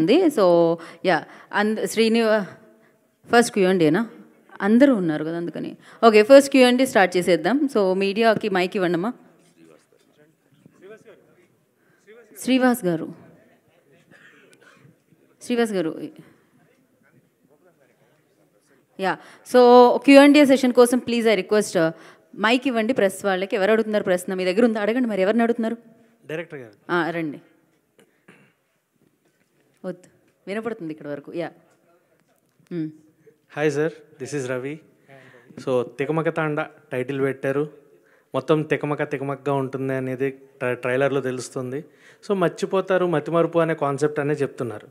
ఉంది so yeah అంద Srini first క్యూఎండియేనా అందరూ ఉన్నారు కదా అందుకని ఓకే ఫస్ట్ క్యూఎండి స్టార్ట్ చేసేద్దాం సో మీడియాకి మైక్ ఇవ్వండమ్మా శ్రీవాస్ గారు శ్రీవాస్ గారు యా సో క్యూఎండిఏ సెషన్ కోసం ప్లీజ్ ఐ రిక్వెస్ట్ మైక్ ఇవ్వండి ప్రెస్ వాళ్ళకి ఎవరు అడుగుతున్నారు ప్రశ్న మీ దగ్గర ఉందా అడగండి మరి ఎవరిని అడుగుతున్నారు డైరెక్టర్ గారు రండి వద్దు వినపడుతుంది ఇక్కడ వరకు yeah hi sir this is Ravi so Tikamaka Thanda title పెట్టారు మొత్తం తికమక తికమక్గా ఉంటుంది అనేది ట్రైలర్లో తెలుస్తుంది సో మర్చిపోతారు మతిమరుపు అనే కాన్సెప్ట్ అనే చెప్తున్నారు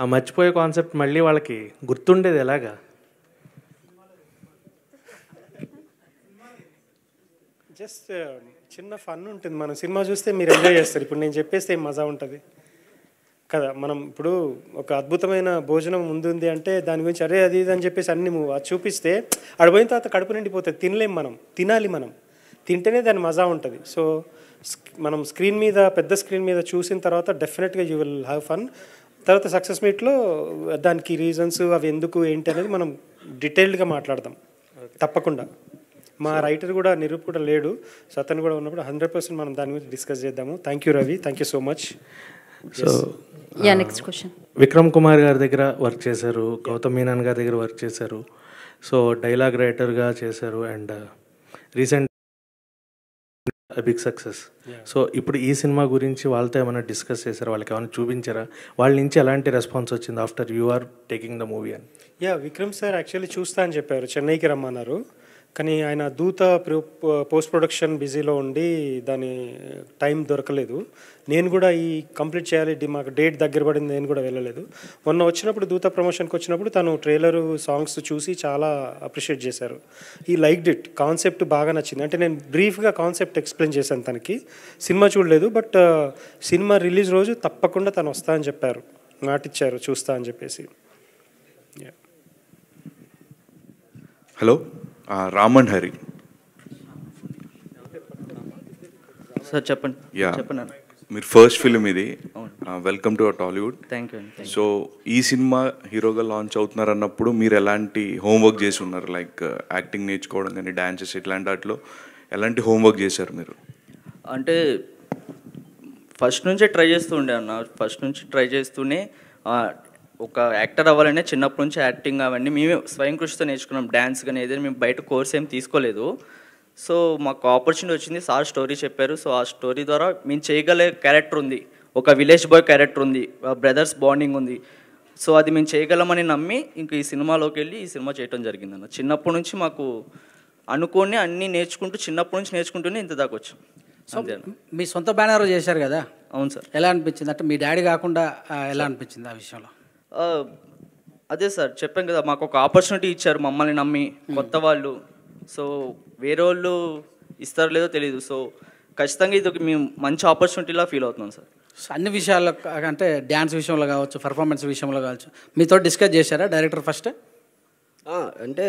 ఆ మర్చిపోయే కాన్సెప్ట్ మళ్ళీ వాళ్ళకి గుర్తుండేది ఎలాగా జస్ట్ uh, చిన్న ఫన్ ఉంటుంది మనం సినిమా చూస్తే మీరు ఎంజాయ్ చేస్తారు ఇప్పుడు నేను చెప్పేస్తే మజా ఉంటుంది కదా మనం ఇప్పుడు ఒక అద్భుతమైన భోజనం ముందుంది అంటే దాని గురించి అరే అది ఇది అని చెప్పేసి అన్ని అది చూపిస్తే అడిపోయిన తర్వాత కడుపు నిండిపోతుంది తినలేం మనం తినాలి మనం తింటేనే దాని మజా ఉంటుంది సో మనం స్క్రీన్ మీద పెద్ద స్క్రీన్ మీద చూసిన తర్వాత డెఫినెట్గా యూ విల్ హ్యావ్ ఫన్ తర్వాత సక్సెస్ మీట్లో దానికి రీజన్స్ అవి ఎందుకు ఏంటి అనేది మనం డీటెయిల్డ్గా మాట్లాడదాం తప్పకుండా మా రైటర్ కూడా నిరూపకుడు లేడు సో అతను కూడా ఉన్నప్పుడు హండ్రెడ్ పర్సెంట్ మనం దాని గురించి డిస్కస్ చేద్దాము thank you Ravi thank you so much so yeah next question Vikram Kumar గారి దగ్గర వర్క్ చేశారు గౌతమ్ మీనాన్ గారి దగ్గర వర్క్ చేశారు సో డైలాగ్ రైటర్గా చేశారు and recent big success so ఇప్పుడు ఈ సినిమా గురించి వాళ్ళతో ఏమైనా డిస్కస్ చేశారు వాళ్ళకి ఏమైనా చూపించారా వాళ్ళ నుంచి ఎలాంటి రెస్పాన్స్ వచ్చింది after you are taking the movie అని యా విక్రమ్ సార్ యాక్చువల్లీ చూస్తా అని చెప్పారు చెన్నైకి రమ్మన్నారు కానీ ఆయన దూత పోస్ట్ ప్రొడక్షన్ బిజీలో ఉండి దాని టైం దొరకలేదు నేను కూడా ఈ కంప్లీట్ చేయాలి మాకు డేట్ దగ్గర పడింది నేను కూడా వెళ్ళలేదు మొన్న వచ్చినప్పుడు దూత ప్రమోషన్కి వచ్చినప్పుడు తను ట్రైలరు సాంగ్స్ చూసి చాలా అప్రిషియేట్ చేశారు ఈ లైక్ డిట్ కాన్సెప్ట్ బాగా నచ్చింది అంటే నేను బ్రీఫ్గా కాన్సెప్ట్ ఎక్స్ప్లెయిన్ చేశాను తనకి సినిమా చూడలేదు బట్ సినిమా రిలీజ్ రోజు తప్పకుండా తను వస్తా అని చెప్పారు నాటిచ్చారు చూస్తా అని చెప్పేసి హలో రామన్ హరి సార్ చెప్పండి యా చెప్పండి మీరు ఫస్ట్ ఫిలిం ఇది welcome to Tollywood thank you so ఈ సినిమా హీరోగా లాంచ్ అవుతున్నారు అన్నప్పుడు మీరు ఎలాంటి హోంవర్క్ చేసి ఉన్నారు లైక్ యాక్టింగ్ నేర్చుకోవడం కానీ డాన్సెస్ ఇట్లాంటి వాటిలో ఎలాంటి హోంవర్క్ చేశారు మీరు అంటే ఫస్ట్ నుంచే ట్రై చేస్తూ ఉండే అన్న ఫస్ట్ నుంచి ట్రై చేస్తూనే ఒక యాక్టర్ అవ్వాలనే చిన్నప్పటి నుంచి యాక్టింగ్ అవన్నీ మేమే స్వయం కృషితో నేర్చుకున్నాం డ్యాన్స్ కానీ ఏదైనా మేము బయట కోర్స్ ఏం తీసుకోలేదు సో మాకు ఆపర్చునిటీ వచ్చింది సార్ స్టోరీ చెప్పారు సో ఆ స్టోరీ ద్వారా మేము చేయగల క్యారెక్టర్ ఉంది ఒక విలేజ్ బాయ్ క్యారెక్టర్ ఉంది బ్రదర్స్ బాండింగ్ ఉంది సో అది మేము చేయగలమని నమ్మి ఇంక ఈ సినిమాలోకి వెళ్ళి ఈ సినిమా చేయడం జరిగిందన్న చిన్నప్పటి నుంచి మాకు అనుకోని అన్నీ నేర్చుకుంటూ చిన్నప్పటి నుంచి నేర్చుకుంటూనే ఇంత దాకా వచ్చాం మీ సొంత బ్యానర్ చేశారు కదా అవును సార్ ఎలా అనిపించింది అంటే మీ డాడీ కాకుండా ఎలా అనిపించింది ఆ విషయంలో అదే సార్ చెప్పాం కదా మాకు ఒక ఆపర్చునిటీ ఇచ్చారు మమ్మల్ని నమ్మి కొత్త వాళ్ళు సో వేరే వాళ్ళు ఇస్తారో లేదో తెలియదు సో ఖచ్చితంగా ఇది ఒక మేము మంచి ఆపర్చునిటీలా ఫీల్ అవుతున్నాం సార్ అన్ని విషయాల్లో అంటే డ్యాన్స్ విషయంలో కావచ్చు పర్ఫార్మెన్స్ విషయంలో కావచ్చు మీతో డిస్కస్ చేశారా డైరెక్టర్ ఫస్ట్ అంటే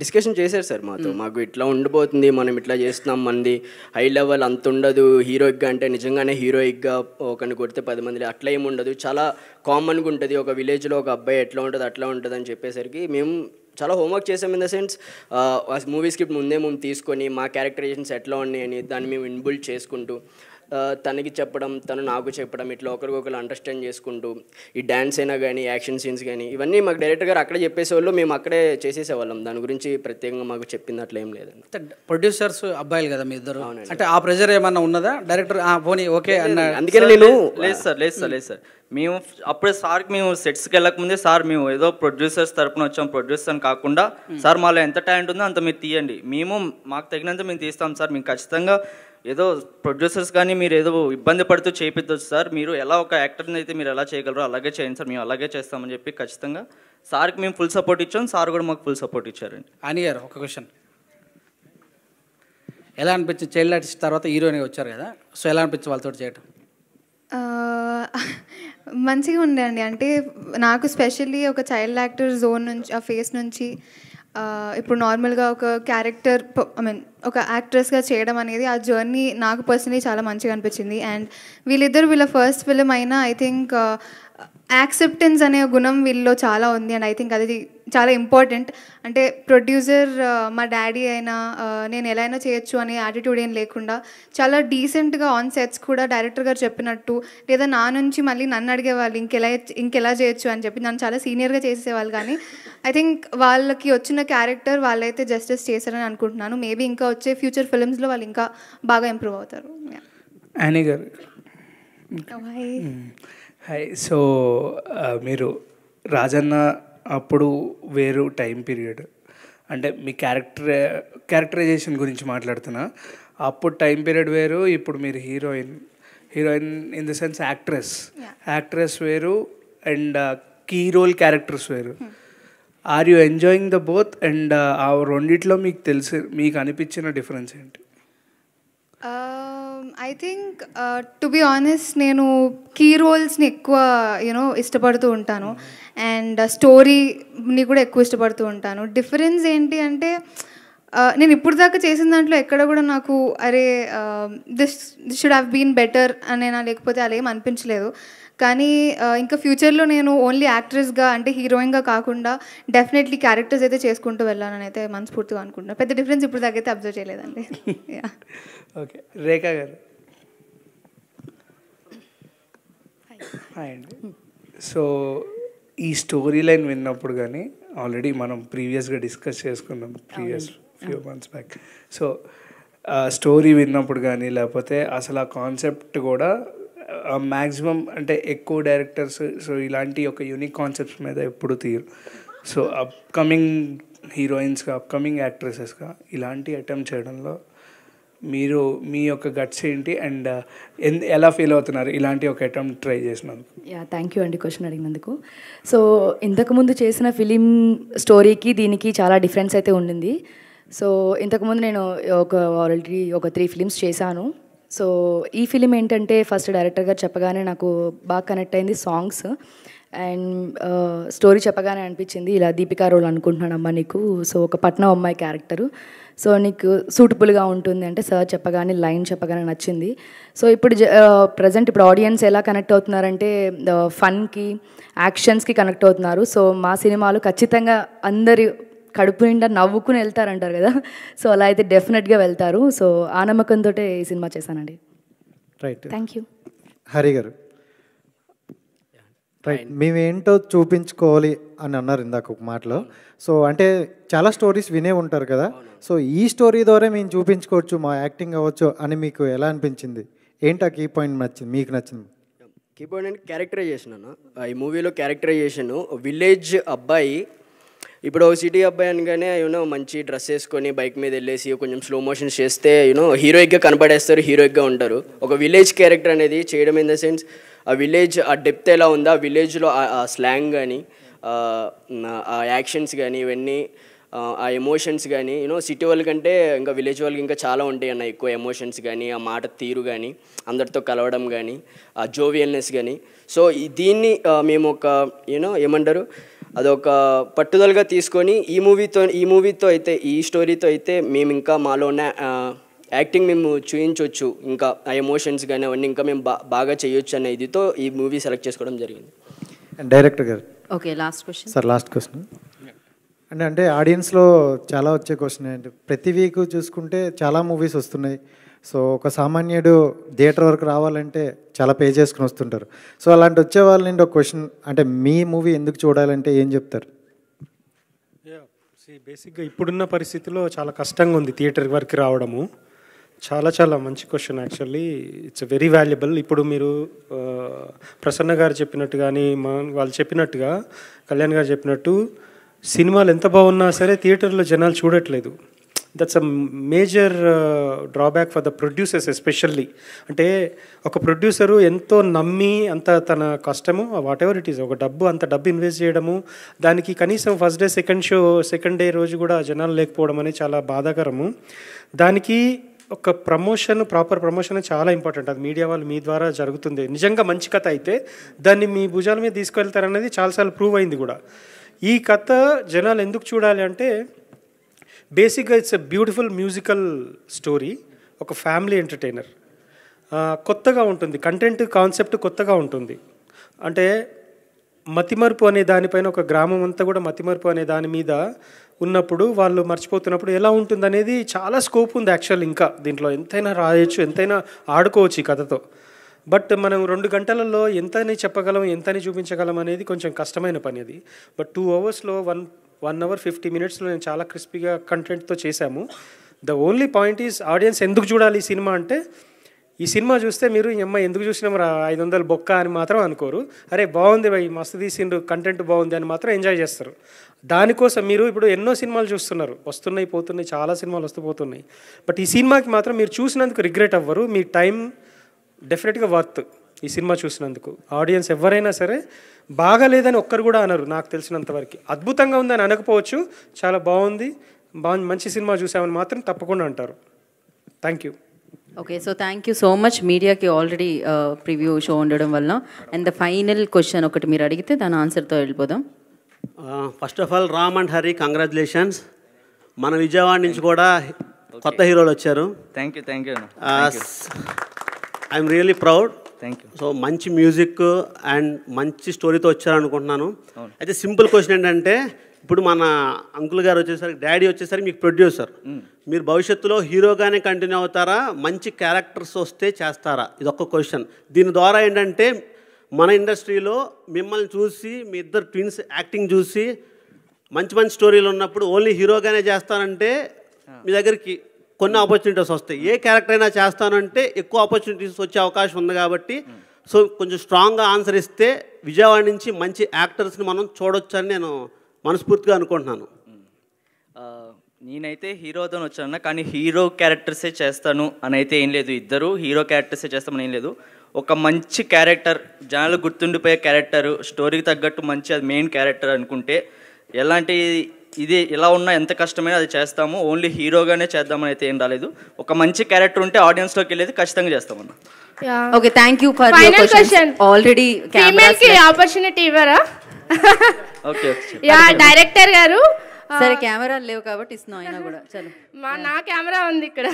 డిస్కషన్ చేశారు సార్ మాతో మాకు ఇట్లా ఉండిపోతుంది మనం ఇట్లా చేస్తున్నాం మంది హై లెవెల్ అంత ఉండదు హీరోయిక్గా అంటే నిజంగానే హీరోయిక్గా ఒకరిని కొడితే పది మంది అట్లా ఏమి ఉండదు చాలా కామన్గా ఉంటుంది ఒక విలేజ్లో ఒక అబ్బాయి ఎట్లా ఉంటుంది అట్లా ఉంటుంది అని చెప్పేసరికి మేము చాలా హోంవర్క్ చేసాం in the sense movie script ముందే మేము తీసుకొని మా క్యారెక్టరైజేషన్స్ ఎట్లా ఉన్నాయని దాన్ని మేము ఇన్బుల్డ్ చేసుకుంటూ తనకి చెప్పడం తను నాకు చెప్పడం ఇట్లా ఒకరికొకరు అండర్స్టాండ్ చేసుకుంటూ ఈ డ్యాన్స్ అయినా కానీ యాక్షన్ సీన్స్ కానీ ఇవన్నీ మాకు డైరెక్టర్ గారు అక్కడే చెప్పేసేవాళ్ళు మేము అక్కడే చేసేసేవాళ్ళం దాని గురించి ప్రత్యేకంగా మాకు చెప్పింది అట్లా ఏం లేదండి ప్రొడ్యూసర్స్ అబ్బాయిలు కదా మీ ఇద్దరు అంటే ఆ ప్రెజర్ ఏమన్నా ఉన్నదా డైరెక్టర్ పోనీ ఓకే అన్న అందుకే నేను లేదు సార్ లేదు సార్ లేదు సార్ మేము అప్పుడే సార్కి మేము సెట్స్కి వెళ్ళకముందే సార్ మేము ఏదో ప్రొడ్యూసర్స్ తరపున వచ్చాం ప్రొడ్యూసర్ అని కాకుండా సార్ మాలో ఎంత టాలెంట్ ఉందో అంత మీరు తీయండి మేము మాకు తగినంత మేము తీస్తాం సార్ మేము ఖచ్చితంగా ఏదో ప్రొడ్యూసర్స్ కానీ మీరు ఏదో ఇబ్బంది పడుతూ చేయించవచ్చు సార్ మీరు ఎలా ఒక యాక్టర్ని అయితే మీరు ఎలా చేయగలరో అలాగే చేయండి సార్ మేము అలాగే చేస్తామని చెప్పి ఖచ్చితంగా సార్కి మేము ఫుల్ సపోర్ట్ ఇచ్చాం సార్ కూడా మాకు ఫుల్ సపోర్ట్ ఇచ్చారండి అని గారు ఒక క్వశ్చన్ ఎలా అనిపించింది చైల్డ్ ఆర్టిస్ట్ తర్వాత హీరోయిన్ వచ్చారు కదా సో ఎలా అనిపించింది వాళ్ళతో చేయటం మంచిగా ఉండే అండి అంటే నాకు స్పెషల్లీ ఒక చైల్డ్ యాక్టర్ జోన్ నుంచి ఆ ఫేస్ నుంచి ఇప్పుడు నార్మల్గా ఒక క్యారెక్టర్ ఐ మీన్ ఒక యాక్ట్రెస్గా చేయడం అనేది ఆ జర్నీ నాకు పర్సనలీ చాలా మంచిగా అనిపించింది అండ్ వీళ్ళిద్దరు వీళ్ళ ఫస్ట్ ఫిలిం అయినా ఐ థింక్ యాక్సెప్టెన్స్ అనే గుణం వీళ్ళలో చాలా ఉంది అండ్ ఐ థింక్ అది చాలా ఇంపార్టెంట్ అంటే ప్రొడ్యూసర్ uh, మా డాడీ అయినా uh, నేను ఎలా అయినా చేయొచ్చు అనే యాటిట్యూడ్ ఏం లేకుండా చాలా డీసెంట్గా ఆన్ సెట్స్ కూడా డైరెక్టర్ గారు చెప్పినట్టు లేదా నా నుంచి మళ్ళీ నన్ను అడిగేవాళ్ళు ఇంకెలా ఇంకెలా చేయొచ్చు అని చెప్పి నన్ను చాలా సీనియర్గా చేసేవాళ్ళు కానీ ఐ థింక్ వాళ్ళకి వచ్చిన క్యారెక్టర్ వాళ్ళైతే జస్టిస్ చేశారని అనుకుంటున్నాను మేబీ ఇంకా వచ్చే ఫ్యూచర్ ఫిలిమ్స్లో వాళ్ళు ఇంకా బాగా ఇంప్రూవ్ అవుతారు hi so oh, hmm. uh, మీరు రాజన్న అప్పుడు వేరు టైం పీరియడ్ అంటే మీ క్యారెక్టర్ క్యారెక్టరైజేషన్ గురించి మాట్లాడుతున్నా అప్పుడు టైం పీరియడ్ వేరు ఇప్పుడు మీరు heroine heroine in the sense actress actress వేరు అండ్ కీ రోల్ క్యారెక్టర్స్ వేరు hmm. Are you enjoying the both and ఆ రెండిట్లో మీకు తెలిసి మీకు అనిపించిన డిఫరెన్స్ ఏంటి I think to be honest నేను కీ రోల్స్ని ఎక్కువ యూనో ఇష్టపడుతూ ఉంటాను అండ్ hmm. స్టోరీని uh, కూడా ఎక్కువ ఇష్టపడుతూ ఉంటాను డిఫరెన్స్ ఏంటి అంటే నేను ఇప్పుడు దాకా చేసిన దాంట్లో ఎక్కడ కూడా నాకు అరే this this should have been better అనే నా లేకపోతే అలా ఏం అనిపించలేదు కానీ ఇంకా ఫ్యూచర్లో నేను ఓన్లీ యాక్ట్రెస్గా అంటే హీరోయిన్గా కాకుండా డెఫినెట్లీ క్యారెక్టర్స్ అయితే చేసుకుంటూ వెళ్ళాలని అయితే మనస్ఫూర్తిగా అనుకుంటున్నాను పెద్ద డిఫరెన్స్ ఇప్పుడు అయితే అబ్జర్వ్ చేయలేదండి ఓకే రేఖా గారు సో ఈ స్టోరీ లైన్ విన్నప్పుడు కానీ ఆల్రెడీ మనం ప్రీవియస్గా డిస్కస్ చేసుకున్నాం previous few months back so ఆ స్టోరీ విన్నప్పుడు కానీ లేకపోతే అసలు ఆ కాన్సెప్ట్ కూడా మ్యాక్సిమం అంటే ఎక్కువ డైరెక్టర్స్ సో ఇలాంటి ఒక యూనిక్ కాన్సెప్ట్స్ మీద ఎప్పుడు తీరు సో అప్కమింగ్ హీరోయిన్స్గా అప్కమింగ్ యాక్ట్రెసెస్గా ఇలాంటి అటెంప్ట్ చేయడంలో మీరు మీ యొక్క గట్స్ ఏంటి అండ్ ఎలా ఫీల్ అవుతున్నారు ఇలాంటి ఒక అటెంప్ట్ ట్రై చేసినందుకు యా థ్యాంక్ యూ అండి క్వశ్చన్ అడిగినందుకు సో ఇంతకుముందు చేసిన ఫిలిం స్టోరీకి దీనికి చాలా డిఫరెన్స్ అయితే ఉండింది సో ఇంతకుముందు నేను ఒక ఆల్రెడీ ఒక త్రీ ఫిలిమ్స్ చేశాను సో ఈ ఫిలిం ఏంటంటే ఫస్ట్ డైరెక్టర్ గారు చెప్పగానే నాకు బాగా కనెక్ట్ అయింది సాంగ్స్ అండ్ స్టోరీ చెప్పగానే అనిపించింది ఇలా దీపికా రోల్ అనుకుంటున్నానమ్మా నీకు సో ఒక పట్నం అమ్మాయి క్యారెక్టరు సో నీకు సూటబుల్గా ఉంటుంది అంటే సార్ చెప్పగానే లైన్ చెప్పగానే నచ్చింది సో ఇప్పుడు ప్రజెంట్ uh, ఇప్పుడు ఆడియన్స్ ఎలా కనెక్ట్ అవుతున్నారంటే ఫన్కి యాక్షన్స్కి కనెక్ట్ అవుతున్నారు సో మా సినిమాలు ఖచ్చితంగా అందరి కడుపు నిండా నవ్వుకుని వెళ్తారు అంటారు కదా సో అలా అయితే డెఫినెట్గా వెళ్తారు సో ఆ నమ్మకంతో ఈ సినిమా చేశానండి రైట్ థ్యాంక్ యూ హరి గారు రైట్ మేమేంటో చూపించుకోవాలి అని అన్నారు ఇందాక ఒక మాటలో సో అంటే చాలా స్టోరీస్ వినే ఉంటారు కదా సో ఈ స్టోరీ ద్వారా మేము చూపించుకోవచ్చు మా యాక్టింగ్ అవ్వచ్చు అని మీకు ఎలా అనిపించింది ఏంటి ఆ కీ పాయింట్ నచ్చింది మీకు నచ్చింది కీ పాయింట్ అంటే క్యారెక్టరైజేషన్ అన్న ఈ మూవీలో క్యారెక్టరైజేషన్ విలేజ్ అబ్బాయి ఇప్పుడు సిటీ అబ్బాయి అనగానే యూనో మంచి డ్రెస్ వేసుకొని బైక్ మీద వెళ్ళేసి కొంచెం స్లో మోషన్స్ చేస్తే యూనో హీరోయిక్గా కనపడేస్తారు హీరోయిక్గా ఉంటారు ఒక విలేజ్ క్యారెక్టర్ అనేది చేయడం ఇన్ ద సెన్స్ ఆ విలేజ్ ఆ డెప్త్ ఎలా ఉందో ఆ విలేజ్లో ఆ స్లాంగ్ కానీ ఆ యాక్షన్స్ కానీ ఇవన్నీ ఆ ఎమోషన్స్ కానీ యూనో సిటీ వాళ్ళ కంటే ఇంకా విలేజ్ వాళ్ళకి ఇంకా చాలా ఉంటాయి అన్న ఎక్కువ ఎమోషన్స్ కానీ ఆ మాట తీరు కానీ అందరితో కలవడం కానీ ఆ జోవియల్నెస్ కానీ సో దీన్ని మేము ఒక యూనో ఏమంటారు అదొక పట్టుదలగా తీసుకొని ఈ మూవీతో ఈ మూవీతో అయితే ఈ స్టోరీతో అయితే మేము ఇంకా మాలో ఉన్న యాక్టింగ్ మేము చూయించవచ్చు ఇంకా ఆ ఎమోషన్స్ కానీ అవన్నీ ఇంకా మేము బాగా చేయొచ్చు అనే ఇదితో ఈ మూవీ సెలెక్ట్ చేసుకోవడం జరిగింది డైరెక్టర్ గారు okay last question sir last question అంటే అంటే ఆడియన్స్లో చాలా వచ్చే క్వశ్చన్ అంటే ప్రతి వీక్ చూసుకుంటే చాలా మూవీస్ వస్తున్నాయి సో ఒక సామాన్యుడు థియేటర్ వరకు రావాలంటే చాలా పే చేసుకుని వస్తుంటారు సో అలాంటి వచ్చే వాళ్ళ నుండి ఒక క్వశ్చన్ అంటే మీ మూవీ ఎందుకు చూడాలంటే ఏం చెప్తారు బేసిక్గా ఇప్పుడున్న పరిస్థితిలో చాలా కష్టంగా ఉంది థియేటర్ వరకు రావడము చాలా చాలా మంచి question actually it's very valuable ఇప్పుడు మీరు ప్రసన్న గారు చెప్పినట్టు కానీ మా వాళ్ళు చెప్పినట్టుగా కళ్యాణ్ గారు చెప్పినట్టు సినిమాలు ఎంత బాగున్నా సరే థియేటర్లో జనాలు చూడట్లేదు that's a major drawback for the producers especially అంటే ఒక ప్రొడ్యూసరు ఎంతో నమ్మి అంత తన కష్టము వాట్ ఎవర్ ఇట్ ఈస్ ఒక డబ్బు అంత డబ్బు ఇన్వెస్ట్ చేయడము దానికి కనీసం first day second show second day రోజు కూడా జనాలు లేకపోవడం అనేది చాలా బాధాకరము దానికి ఒక ప్రమోషన్ ప్రాపర్ ప్రమోషన్ చాలా ఇంపార్టెంట్ అది మీడియా వాళ్ళు మీ ద్వారా జరుగుతుంది నిజంగా మంచి కథ అయితే దాన్ని మీ భుజాల మీద తీసుకెళ్తారనేది చాలాసార్లు ప్రూవ్ అయింది కూడా ఈ కథ జనాలు ఎందుకు చూడాలి అంటే బేసిక్గా it's a beautiful musical story ఒక ఫ్యామిలీ ఎంటర్టైనర్ కొత్తగా ఉంటుంది కంటెంట్ కాన్సెప్ట్ కొత్తగా ఉంటుంది అంటే మతిమరుపు అనే దానిపైన ఒక గ్రామం అంతా కూడా మతిమరుపు అనే దాని మీద ఉన్నప్పుడు వాళ్ళు మర్చిపోతున్నప్పుడు ఎలా ఉంటుంది అనేది చాలా స్కోప్ ఉంది యాక్చువల్ ఇంకా దీంట్లో ఎంతైనా రాయొచ్చు ఎంతైనా ఆడుకోవచ్చు ఈ కథతో బట్ మనం రెండు గంటలలో ఎంతని చెప్పగలం ఎంతని చూపించగలం అనేది కొంచెం కష్టమైన పని అది బట్ టూ అవర్స్లో వన్ వన్ అవర్ ఫిఫ్టీ మినిట్స్లో నేను చాలా క్రిస్పీగా కంటెంట్తో చేశాము the only point is audience ఎందుకు చూడాలి ఈ సినిమా అంటే ఈ సినిమా చూస్తే మీరు ఈ అమ్మాయి ఎందుకు చూసినాం రా ఐదు వందలు బొక్క అని మాత్రం అనుకోరు అరే బాగుంది భయ్ మస్తు తీసిండ్రు కంటెంట్ బాగుంది అని మాత్రం ఎంజాయ్ చేస్తారు దానికోసం మీరు ఇప్పుడు ఎన్నో సినిమాలు చూస్తున్నారు వస్తున్నాయి పోతున్నాయి చాలా సినిమాలు వస్తూ పోతున్నాయి బట్ ఈ సినిమాకి మాత్రం మీరు చూసినందుకు రిగ్రెట్ అవ్వరు మీ టైం డెఫినెట్గా వర్త్ ఈ సినిమా చూసినందుకు ఆడియన్స్ ఎవరైనా సరే బాగాలేదని ఒక్కరు కూడా అనరు నాకు తెలిసినంత వరకు అద్భుతంగా ఉందని అనకపోవచ్చు చాలా బాగుంది బా మంచి సినిమా చూసామని మాత్రం తప్పకుండా అంటారు thank you okay so thank you so much మీడియాకి ఆల్రెడీ ప్రివ్యూ షో ఉండడం వల్ల అండ్ ద ఫైనల్ క్వశ్చన్ ఒకటి మీరు అడిగితే దాని ఆన్సర్తో వెళ్ళిపోదాం first of all Ram and Hari congratulations మన విజయవాడ నుంచి కూడా కొత్త హీరోలు వచ్చారు thank you thank you I'm really proud thank you so మంచి మ్యూజిక్ అండ్ మంచి స్టోరీతో వచ్చారనుకుంటున్నాను అయితే సింపుల్ క్వశ్చన్ ఏంటంటే ఇప్పుడు మన అంకుల్ గారు వచ్చేసరికి డాడీ వచ్చేసరికి మీకు ప్రొడ్యూసర్ మీరు భవిష్యత్తులో హీరోగానే కంటిన్యూ అవుతారా మంచి క్యారెక్టర్స్ వస్తే చేస్తారా ఇది ఒక్క క్వశ్చన్ దీని ద్వారా ఏంటంటే మన ఇండస్ట్రీలో మిమ్మల్ని చూసి మీ ఇద్దరు ట్విన్స్ యాక్టింగ్ చూసి మంచి మంచి స్టోరీలు ఉన్నప్పుడు ఓన్లీ హీరోగానే చేస్తారంటే మీ దగ్గరికి కొన్ని ఆపర్చునిటీస్ వస్తాయి ఏ క్యారెక్టర్ అయినా చేస్తానంటే ఎక్కువ ఆపర్చునిటీస్ వచ్చే అవకాశం ఉంది కాబట్టి సో కొంచెం స్ట్రాంగ్గా ఆన్సర్ ఇస్తే విజయవాడ నుంచి మంచి యాక్టర్స్ని మనం చూడొచ్చని నేను మనస్ఫూర్తిగా అనుకుంటున్నాను నేనైతే హీరోతో వచ్చాను కానీ హీరో క్యారెక్టర్సే చేస్తాను అని అయితే ఏం లేదు ఇద్దరు హీరో క్యారెక్టర్సే చేస్తామని ఏం లేదు ఒక మంచి క్యారెక్టర్ జనాలు గుర్తుండిపోయే క్యారెక్టర్ స్టోరీకి తగ్గట్టు మంచి అది మెయిన్ క్యారెక్టర్ అనుకుంటే ఎలాంటి ఇది ఇలా ఉన్నా ఎంత కష్టమైనా అది చేస్తాము ఓన్లీ హీరోగానే చేద్దామని అయితే ఏం రాలేదు ఒక మంచి క్యారెక్టర్ ఉంటే ఆడియన్స్ లోకి వెళ్ళేది ఖచ్చితంగా చేస్తామన్న okay thank you for already opportunity ఇవ్వరా ఓకే యా డైరెక్టర్ గారు సరే కెమెరా లేవు కాబట్టి ఇస్తున్నాం అయినా కూడా చలో మా నా కెమెరా ఉంది ఇక్కడ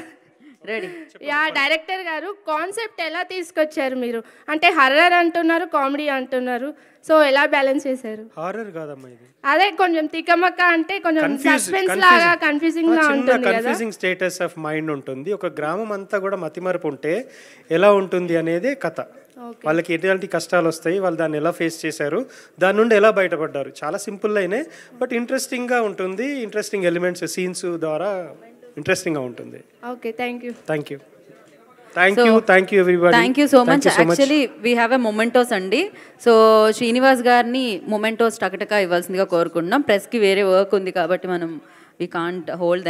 రెడీ యా డైరెక్టర్ గారు కాన్సెప్ట్ ఎలా తీసుకొచ్చారు మీరు అంటే హర్రర్ అంటున్నారు కామెడీ అంటున్నారు సో ఎలా బ్యాలెన్స్ చేశారు హారర్ కాదమ్మా ఇది అదే కొంచెం తికమక అంటే కొంచెం సస్పెన్స్ లాగా కన్ఫ్యూజింగ్ గా ఉంటుంది కన్ఫ్యూజింగ్ స్టేటస్ ఆఫ్ మైండ్ ఉంటుంది ఒక గ్రామం అంతా కూడా మతిమరపు ఉంటే ఎలా ఉంటుంది అనేది కథ వాళ్ళకి ఎటువంటి కష్టాలు వస్తాయి వాళ్ళు దాన్ని ఎలా ఫేస్ చేశారు దాని నుండి ఎలా బయటపడ్డారు చాలా సింపుల్ అయినాయి బట్ ఇంట్రెస్టింగ్ గా ఉంటుంది ఇంట్రెస్టింగ్ ఎలిమెంట్స్ సీన్స్ ద్వారా గా ఉంటుంది okay thank you thank you you you thank you so much actually we have a mementos అండి సో శ్రీనివాస్ గారిని మొమెంటోస్ టకటకా ఇవ్వాల్సిందిగా కోరుకుంటున్నాం ప్రెస్కి వేరే వర్క్ ఉంది కాబట్టి మనం వీ కాంట్ హోల్డ్ దెమ్